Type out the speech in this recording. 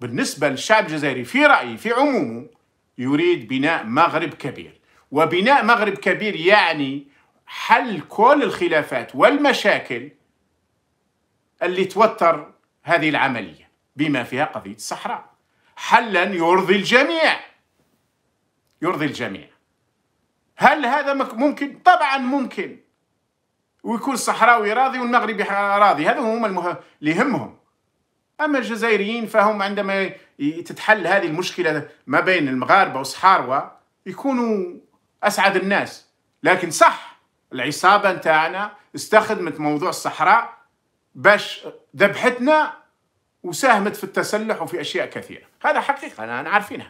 بالنسبة للشعب الجزائري في رأيي في عمومه يريد بناء مغرب كبير وبناء مغرب كبير يعني حل كل الخلافات والمشاكل اللي توتر هذه العملية بما فيها قضية الصحراء حلا يرضي الجميع يرضي الجميع هل هذا ممكن؟ طبعا ممكن ويكون الصحراوي راضي والمغربي راضي هذا هم المهم اللي يهمهم أما الجزائريين فهم عندما تتحل هذه المشكلة ما بين المغاربة والصحاروة يكونوا أسعد الناس لكن صح العصابة نتاعنا استخدمت موضوع الصحراء باش ذبحتنا وساهمت في التسلح وفي أشياء كثيرة هذا حقيقة أنا عارفينها